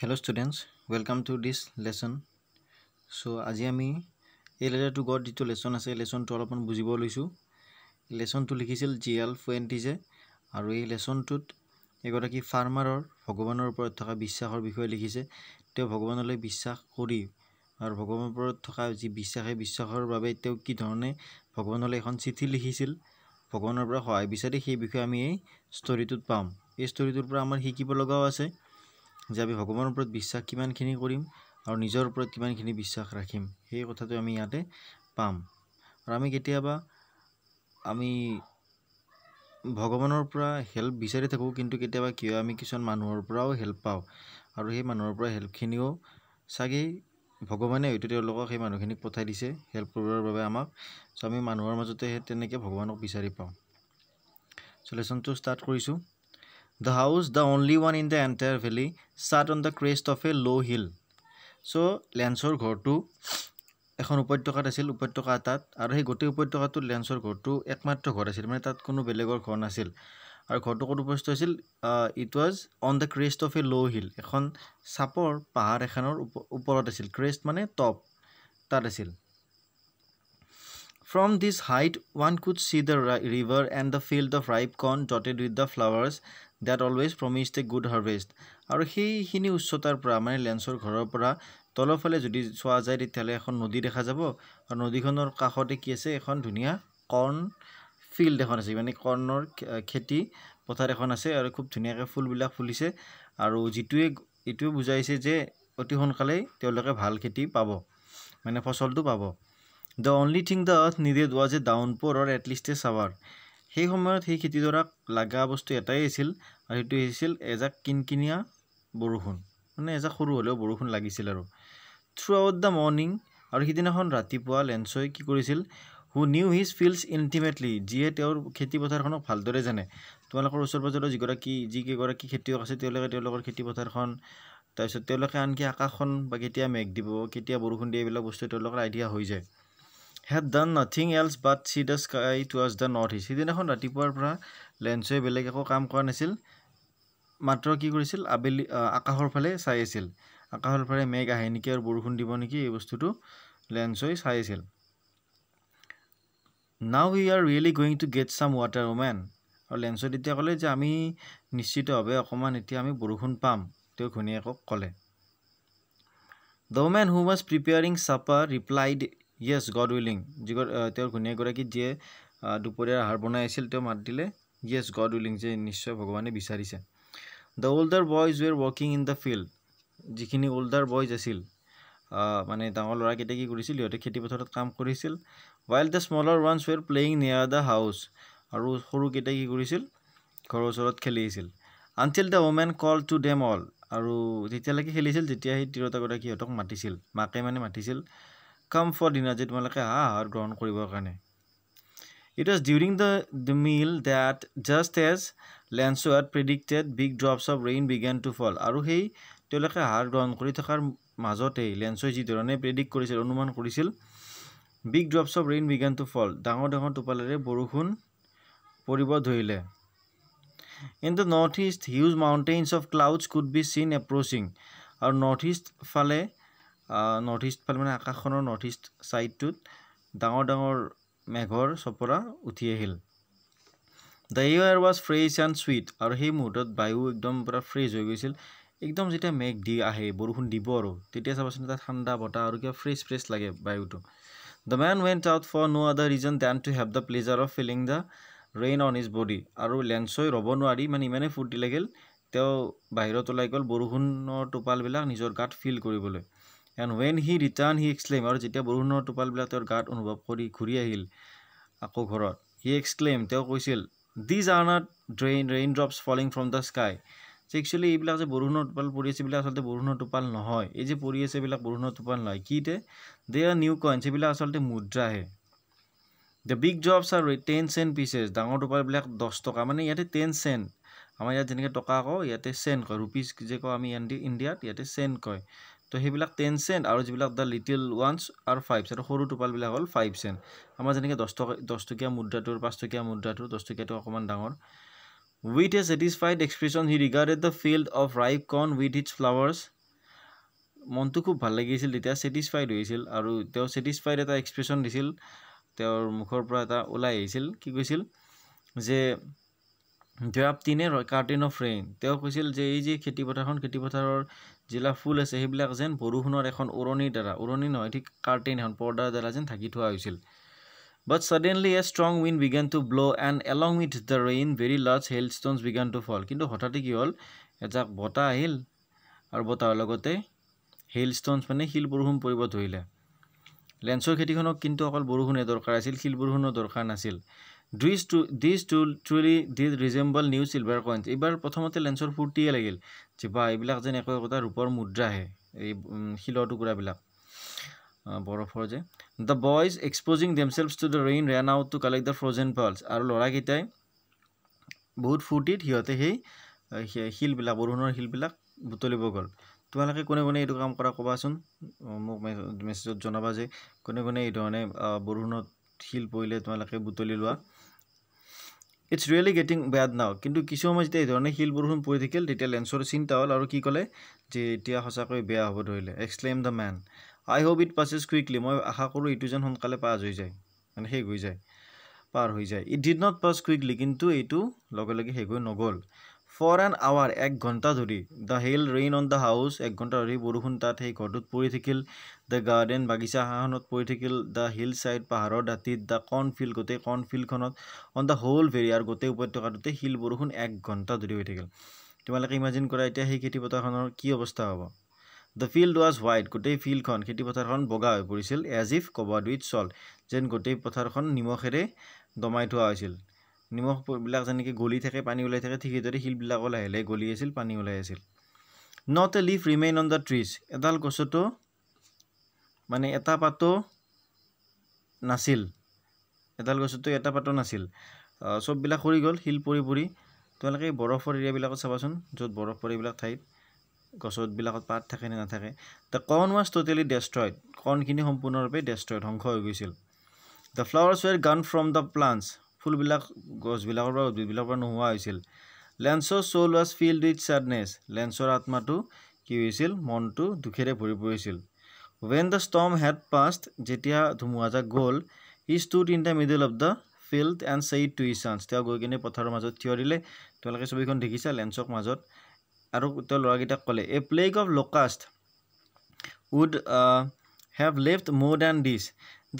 Hello' students welcome to this lesson so' আজি আমি এই লেটাৰটো গড যিটো লেচন আছে এই লেচনটো অলপমান বুজিব লৈছোঁ লেচনটো লিখিছিল জি এল ফুৱেণ্টিজে আৰু এই লেচনটোত এগৰাকী ফাৰ্মাৰৰ ভগৱানৰ ওপৰত থকা বিশ্বাসৰ বিষয়ে লিখিছে তেওঁ ভগৱানলৈ বিশ্বাস কৰি আৰু ভগৱানৰ ওপৰত থকা যি বিশ্বাস সেই বিশ্বাসৰ বাবে তেওঁ কি ধৰণে ভগৱানলৈ এখন চিঠি লিখিছিল ভগৱানৰ পৰা সহায় বিচাৰি সেই বিষয়ে আমি এই ষ্টৰিটোত পাম এই ষ্টৰিটোৰ পৰা আমাৰ শিকিব লগাও আছে যে আমি ভগৱানৰ ওপৰত বিশ্বাস কিমানখিনি কৰিম আৰু নিজৰ ওপৰত কিমানখিনি বিশ্বাস ৰাখিম সেই কথাটো আমি ইয়াতে পাম আৰু আমি কেতিয়াবা আমি ভগৱানৰ পৰা হেল্প বিচাৰি থাকোঁ কিন্তু কেতিয়াবা কিয় আমি কিছুমান মানুহৰ পৰাও হেল্প পাওঁ আৰু সেই মানুহৰ পৰা হেল্পখিনিও চাগেই ভগৱানে হয়তো তেওঁলোকক সেই মানুহখিনিক পঠাই দিছে হেল্প কৰিবৰ বাবে আমাক চ' আমি মানুহৰ মাজতে সেই তেনেকৈ ভগৱানক বিচাৰি পাওঁ চ' লেচনটো ষ্টাৰ্ট কৰিছোঁ The house, the only one in the entire valley, sat on the crest of a low hill. So, Lancer's ghotu, ekhon upadto ka dasil upadto ka tat. Arahi gote upadto ka tu Lancer's ghotu ekmatto ghora sil. Mene tat kono belegor khona sil. Ar ghotu kono upasto sil. It was on the crest of a low hill. Ekhon sapor pahar ekhonor upor upor dasil. Crest mane top, tar dasil. From this height, one could see the river and the field of ripe corn dotted with the flowers. That always promised a good harvest আৰু সেইখিনি উচ্চতাৰ পৰা মানে লেঞ্চৰ ঘৰৰ পৰা তলৰফালে যদি চোৱা যায় তেতিয়াহ'লে এখন নদী দেখা যাব আৰু নদীখনৰ কাষতে কি আছে এখন ধুনীয়া কৰ্ণ ফিল্ড এখন আছে মানে কৰ্ণৰ খেতি পথাৰ এখন আছে আৰু খুব ধুনীয়াকৈ ফুলবিলাক ফুলিছে আৰু যিটোৱে এইটোৱে বুজাইছে যে অতি সোনকালেই তেওঁলোকে ভাল খেতি পাব মানে ফচলটো পাব the only thing the earth needed was a downpour at least a shower সেই সময়ত সেই খেতিডৰাক লগা বস্তু এটাই আছিল আৰু সেইটো আহিছিল এজাক কিনকিনীয়া বৰষুণ মানে এজাক সৰু হ'লেও বৰষুণ লাগিছিল আৰু থ্ৰু আউট দ্য মৰ্ণিং আৰু সিদিনাখন ৰাতিপুৱা লেঞ্চই কি কৰিছিল who knew his fields intimately যিয়ে তেওঁৰ খেতিপথাৰখনক ভালদৰে জানে তোমালোকৰ ওচৰ পাজৰৰ যিগৰাকী যিকেইগৰাকী খেতিয়ক আছে তেওঁলোকে তেওঁলোকৰ খেতিপথাৰখন তাৰপিছত তেওঁলোকে আনকি আকাশখন বা কেতিয়া মেঘ দিব কেতিয়া বৰষুণ দিয়ে এইবিলাক বস্তু তেওঁলোকৰ আইডিয়া হৈ যায় had done nothing else but see the sky towards the north east সিদিনাখন ৰাতিপুৱাৰ পৰা লেঞ্চে বেলেগ একো কাম কৰা নাছিল মাত্ৰ কি কৰিছিল আবেলি আকাশৰ ফালে চাই আছিল আকাশৰ ফালে মেঘ আহে নেকি আৰু বৰষুণ দিব নেকি এই বস্তুটো লেঞ্চই চাই আছিল now you are really going to get some water woman আৰু লেঞ্চত এতিয়া ক'লে যে আমি নিশ্চিতভাৱে অকণমান এতিয়া আমি বৰষুণ পাম তেওঁ ঘনীয়েকক ক'লে the man who was preparing supper replied yes God willing যি তেওঁৰ ঘূণীয়াগৰাকীত যিয়ে দুপৰীয়াৰ আহাৰ বনাই আছিল তেওঁ মাত দিলে য়েছ গড উইলিং যে নিশ্চয় ভগৱানে বিচাৰিছে the older boys were working in the field যিখিনি অল্ডাৰ বয়জ আছিল মানে ডাঙৰ ল'ৰাকেইটাই কি কৰিছিল সিহঁতে খেতিপথাৰত কাম কৰিছিল while the smaller ones were playing near the house আৰু সৰুকেইটাই কি কৰিছিল ঘৰৰ ওচৰত খেলিছিল until the women called to them all আৰু যেতিয়ালৈকে খেলিছিল যেতিয়া সেই তিৰোতাগৰাকী সিহঁতক মাতিছিল মাকে মানে মাতিছিল কাম ফৰ ডিনাৰ যে তোমালোকে আহাৰ গ্ৰহণ কৰিবৰ কাৰণে it was during the the meal that just as Lencho had predicted big drops of rain began to fall আৰু সেই তেওঁলোকে আহাৰ গ্ৰহণ কৰি থকাৰ মাজতেই লেঞ্চই যিধৰণে প্ৰেডিক্ট কৰিছিল অনুমান কৰিছিল big drops of rain began to fall ডাঙৰ ডাঙৰ টোপালেৰে বৰষুণ পৰিব ধৰিলে in the north east huge mountains of clouds could be seen approaching আৰু নৰ্থ ইষ্ট ফালে নৰ্থ ইষ্ট ফালে মানে আকাশখনৰ নৰ্থ ইষ্ট ছাইডটোত ডাঙৰ ডাঙৰ মেঘৰ চপৰা উঠি আহিল the air was fresh and sweet আৰু সেই মুহূৰ্তত বায়ু একদম পূৰা ফ্ৰেছ হৈ গৈছিল একদম যেতিয়া মেঘ দি আহে বৰষুণ দিব আৰু তেতিয়া চাবচোন এটা ঠাণ্ডা বতাহ আৰু কিবা ফ্ৰেছ ফ্ৰেছ লাগে বায়ুটো the men went out for no' other reason than to have the pleasure of feeling the rain on his body আৰু লেঞ্চই ৰ'ব নোৱাৰি মানে ইমানেই ফূৰ্তি লাগিল তেওঁ বাহিৰত ওলাই গ'ল বৰষুণৰ টোপালবিলাক নিজৰ গাত ফিল কৰিবলৈ and when he return he exclaim আৰু যেতিয়া বৰষুণৰ টোপালবিলাক তেওঁৰ গাত অনুভৱ কৰি ঘূৰি আহিল আকৌ ঘৰত হি এক্সক্লেইম তেওঁ কৈছিল these are not drain rain drops falling from the sky যে একচুৱেলি এইবিলাক যে বৰষুণৰ টোপাল পৰি আছে এইবিলাক আচলতে বৰষুণৰ টোপাল নহয় এই যে পৰি আছে এইবিলাক বৰষুণৰ টোপাল নহয় কিতে দে আৰ নিউ কইন সেইবিলাক আচলতে মুদ্ৰাহে দ্য বিগ ড্ৰপছ আৰু টেন চেণ্ট পিচেছ ডাঙৰ টোপালবিলাক দহ টকা মানে ইয়াতে টেন চেণ্ট আমাৰ ইয়াত যেনেকৈ টকা কওঁ ইয়াতে চেণ্ট কয় ৰুপিজ যে কওঁ আমি ইণ্ডিয়াত ইয়াতে চেণ্ট কয় তো সেইবিলাক টেন চেণ্ট আৰু যিবিলাক দ্য লিটিল ওৱানছ আৰু ফাইভ চেণ্ট সৰু টোপালবিলাক হ'ল ফাইভ চেণ্ট আমাৰ যেনেকৈ দহ টকা দহটকীয়া মুদ্ৰাটোৰ পাঁচটকীয়া মুদ্ৰাটোৰ দহটকীয়াটো অকণমান ডাঙৰ with a satisfied expression he regarded the field of ripe corn with its flowers মনটো খুব ভাল লাগিছিল তেতিয়া ছেটিছফাইড হৈছিল আৰু তেওঁ ছেটিছফাইড এটা এক্সপ্ৰেশ্যন দিছিল তেওঁৰ মুখৰ পৰা এটা ওলাই আহিছিল কি কৈছিল যে the thin curtain of rain তেওঁ কৈছিল যে এই যে খেতিপথাৰখন খেতিপথাৰৰ যিবিলাক ফুল আছে সেইবিলাক যেন বৰষুণৰ এখন উৰণিৰ দ্বাৰা উৰণি নহয় ঠিক কাৰ্টেইন এখন পৰ্দাৰ দ্বাৰা যেন ঢাকি থোৱা হৈছিল but suddenly a strong wind began to blow' and along with the rain very large hail stones began to fall কিন্তু হঠাতে কি হ'ল এজাক বতাহ আহিল আৰু বতাহৰ লগতে হেল ষ্টনছ মানে শিল বৰষুণ পৰিব ধৰিলে লেঞ্চৰ খেতিখনক কিন্তু অকল বৰষুণে দৰকাৰ আছিল শিল বৰষুণৰ দৰকাৰ নাছিল this too this too truly does resemble new silver coin এইবাৰ প্ৰথমতে লেঞ্চৰ ফূৰ্তিয়ে লাগিল জিভা এইবিলাক যেন একো একোটা ৰূপৰ মুদ্ৰা মুদ্ৰাহে এই শিলৰ টুকুৰাবিলাক বৰফৰ যে the boys exposing themselves to the rain ran out to collect the frozen pearls আৰু ল'ৰাকেইটাই বহুত ফূৰ্তিত সিহঁতে সেই শিলবিলাক বৰষুণৰ শিলবিলাক বুটলিব গ'ল তোমালোকে কোনে কোনে এইটো কাম কৰা ক'বাচোন মোক মেছেজত জনাবা যে কোনে কোনে এই ধৰণে বৰষুণত শিল পৰিলে তোমালোকে বুটলি লোৱা it's really getting bed now কিন্তু কিছু সময় যেতিয়া এই ধৰণে শিল বৰষুণ পৰি থাকিল তেতিয়া লেঞ্চৰ চিন্তা হ'ল আৰু কি ক'লে যে এতিয়া সঁচাকৈ বেয়া হ'ব ধৰিলে exclaim the man I hope it passes quickly মই আশা কৰোঁ এইটো যেন সোনকালে পাছ হৈ যায় মানে শেষ হৈ যায় পাৰ হৈ যায় it did not pass quickly কিন্তু এইটো লগে লগে শেষ হৈ নগ'ল ফৰ এন আৱাৰ এক ঘণ্টা ধৰি the hail rain on the house এক ঘণ্টা ধৰি বৰষুণ তাত সেই ঘৰটোত পৰি থাকিল দ্য গাৰ্ডেন বাগিচাখনত পৰি থাকিল দ্য হিল ছাইড পাহাৰৰ দাঁতিত দ্য কৰ্ণ ফিল্ড গোটেই কৰ্ণ ফিল্ডখনত অন দ্য হোল আৰু গোটেই উপত্যকাটোতে শিল বৰষুণ এক ঘণ্টা ধৰি হৈ থাকিল তোমালোকে ইমাজিন কৰা এতিয়া সেই খেতিপথাৰখনৰ কি অৱস্থা হ'ব দ্য ফিল্ড ৱাজ হোৱাইট গোটেই ফিল্ডখন খেতিপথাৰখন বগা হৈ পৰিছিল as if covered with salt যেন গোটেই পথাৰখন নিমখেৰে দমাই থোৱা হৈছিল নিমখবিলাক যেনেকৈ গলি থাকে পানী ওলাই থাকে ঠিক সেইদৰে শিলবিলাকো লাহে লাহে গলি আছিল পানী ওলাই আছিল not a leaf remain on the trees এডাল গছতো মানে এটা পাতো নাছিল এডাল গছতো এটা পাতো নাছিল চববিলাক সৰি গ'ল শিল পৰি পৰি তেওঁলোকে বৰফৰ এৰিয়াবিলাকত চাবাচোন য'ত বৰফ পৰে এইবিলাক ঠাইত গছতবিলাকত পাত থাকে নে নাথাকে the corn was totally destroyed কৰ্ণখিনি সম্পূৰ্ণৰূপে ডেষ্ট্ৰইড ধ্বংস হৈ গৈছিল দ্য ফ্লাৱাৰ্ছ ৱেৰ গান ফ্ৰম দ্য প্লাণ্টছ ফুলবিলাক গছবিলাকৰ পৰা উদ্ভিদবিলাকৰ পৰা নোহোৱা হৈছিল লেন্সৰ soul was filled with sadness লেন্সৰ আত্মাটো কি হৈছিল মনটো দুখেৰে ভৰি পৰিছিল when the storm had passed যেতিয়া ধুমুহাজা গ'ল he stood in the middle of the field and said to sons তেওঁ গৈ কিনে পথাৰৰ মাজত থিয় দিলে তেওঁলোকে ছবিখন দেখিছে লেন্সক মাজত আৰু তেওঁ ল'ৰাকেইটাক ক'লে a plague of locust would have left more than this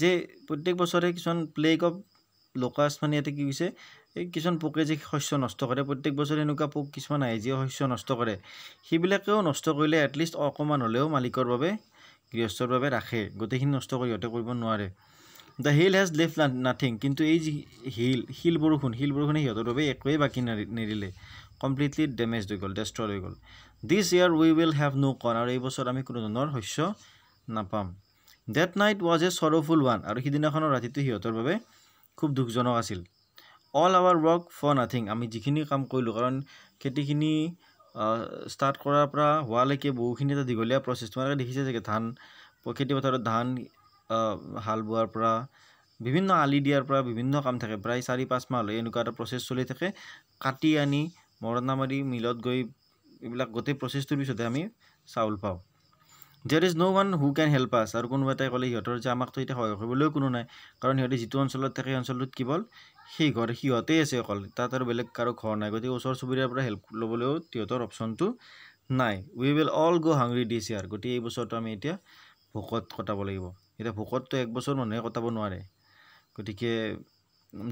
যে প্ৰত্যেক বছৰে কিছুমান প্লেগ অফ লোকাষ্ট মানে ইয়াতে কি কৈছে এই কিছুমান পোকে যে শস্য নষ্ট কৰে প্ৰত্যেক বছৰে এনেকুৱা পোক কিছুমান আহে যিয়ে শস্য নষ্ট কৰে সেইবিলাকেও নষ্ট কৰিলে এটলিষ্ট অকণমান হ'লেও মালিকৰ বাবে গৃহস্থৰ বাবে ৰাখে গোটেইখিনি নষ্ট কৰি সিহঁতে কৰিব নোৱাৰে the hail has left nothing কিন্তু এই যি হিল শিল বৰষুণ শিল বৰষুণে সিহঁতৰ বাবে একোৱেই বাকী নেৰিলে কমপ্লিটলি ডেমেজ হৈ গ'ল ডেষ্ট্ৰইড হৈ গ'ল দিছ ইয়াৰ উই উইল হেভ ন' কৰ আৰু এই বছৰ আমি কোনো ধৰণৰ শস্য নাপাম that night was a sorrowful one আৰু সিদিনাখনৰ ৰাতিটো সিহঁতৰ বাবে খুব দুখজনক আছিল all our work for nothing আমি যিখিনি কাম কৰিলোঁ কাৰণ খেতিখিনি ষ্টাৰ্ট কৰাৰ পৰা হোৱালৈকে বহুখিনি এটা দীঘলীয়া প্ৰচেছ তোমালোকে দেখিছে যে ধান খেতি পথাৰত ধান হাল বোৱাৰ পৰা বিভিন্ন আলি দিয়াৰ পৰা বিভিন্ন কাম থাকে প্ৰায় চাৰি পাঁচ মাহলৈ এনেকুৱা এটা প্ৰচেছ চলি থাকে কাটি আনি মৰণা মাৰি মিলত গৈ এইবিলাক গোটেই প্ৰচেছটোৰ পিছতে আমি চাউল পাওঁ there is no' one who can help us আৰু কোনোবা এটাই ক'লে সিহঁতৰ যে আমাকতো এতিয়া সহায় কৰিবলৈও কোনো নাই কাৰণ সিহঁতে যিটো অঞ্চলত থাকে সেই অঞ্চলটোত হ'ল সেই ঘৰ সিহঁতেই আছে অকল তাত আৰু বেলেগ কাৰো ঘৰ নাই গতিকে ওচৰ চুবুৰীয়াৰ পৰা হেল্প ল'বলৈও সিহঁতৰ অপশ্যনটো নাই উই উইল অল গ' হাংৰি ডিছ ইয়াৰ গতিকে এই বছৰটো আমি এতিয়া ভোকত কটাব লাগিব এতিয়া ভোকতটো এক বছৰ মানুহে কটাব নোৱাৰে গতিকে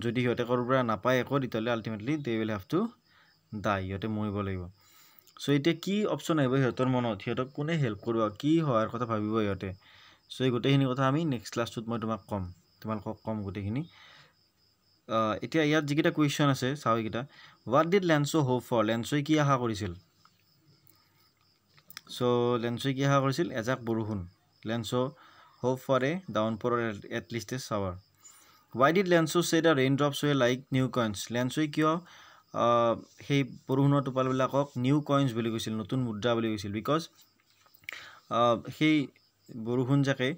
যদি সিহঁতে ক'ৰ পৰা নাপায় একো তেতিয়াহ'লে ultimately they will have to die সিহঁতে মৰিব লাগিব চ' এতিয়া কি অপশ্যন আহিব সিহঁতৰ মনত সিহঁতক কোনে হেল্প কৰিব কি হোৱাৰ কথা ভাবিব সিহঁতে চ' এই গোটেইখিনি কথা আমি নেক্সট ক্লাছটোত মই তোমাক ক'ম তোমালোকক ক'ম গোটেইখিনি এতিয়া ইয়াত যিকেইটা কুৱেশ্যন আছে চাওঁ এইকেইটা what did Lencho' hope for লেঞ্চই কি আশা কৰিছিল চ' লেঞ্চই কি আশা কৰিছিল এজাক বৰষুণ Lencho' hope for a downpour at least a shower why did Lencho' say the rain drops were like new coins কিয় সেই পৰুহণৰ টোপালবিলাকক নিউ কইনছ বুলি কৈছিল নতুন মুদ্ৰা বুলি কৈছিল বিকজ সেই বৰষুণজাকে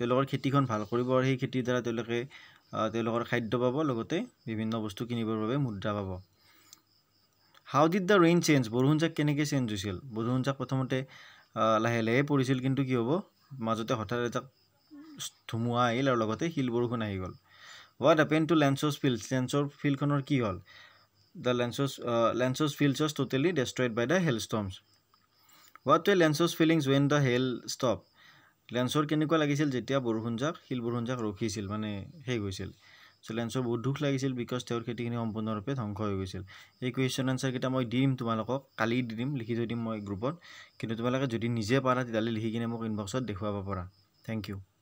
তেওঁলোকৰ খেতিখন ভাল কৰিব আৰু সেই খেতিৰ দ্বাৰা তেওঁলোকে তেওঁলোকৰ খাদ্য পাব লগতে বিভিন্ন বস্তু কিনিবৰ বাবে মুদ্ৰা পাব how did the rain change বৰষুণজাক কেনেকৈ চেঞ্জ হৈছিল বৰষুণজাক প্ৰথমতে লাহে লাহে পৰিছিল কিন্তু কি হ'ব মাজতে হঠাৎ এটা ধুমুহা আহিল আৰু লগতে শিল বৰষুণ আহি গ'ল হোৱাট এপেন টু লেঞ্চৰ ফিল্ড লেঞ্চৰ ফিল্ডখনৰ কি হ'ল the Lensos, uh, Lensos fields was totally destroyed by the hailstorms. What were Lensos feelings when the hail stopped? লেন্সৰ কেনেকুৱা লাগিছিল যেতিয়া বৰষুণজাক শিল বৰষুণজাক ৰখিছিল মানে হেৰি গৈছিল চ' লেন্সৰ বহুত দুখ লাগিছিল বিকজ তেওঁৰ খেতিখিনি সম্পূৰ্ণৰূপে ধ্বংস হৈ গৈছিল এই কুৱেশ্যন এনচাৰকেইটা মই দিম তোমালোকক কালি দিম লিখি থৈ দিম মই গ্ৰুপত কিন্তু তোমালোকে যদি নিজে পাৰা তেতিয়াহ'লে লিখি কিনে মোক ইনবক্সত দেখুৱাব পাৰা থেংক ইউ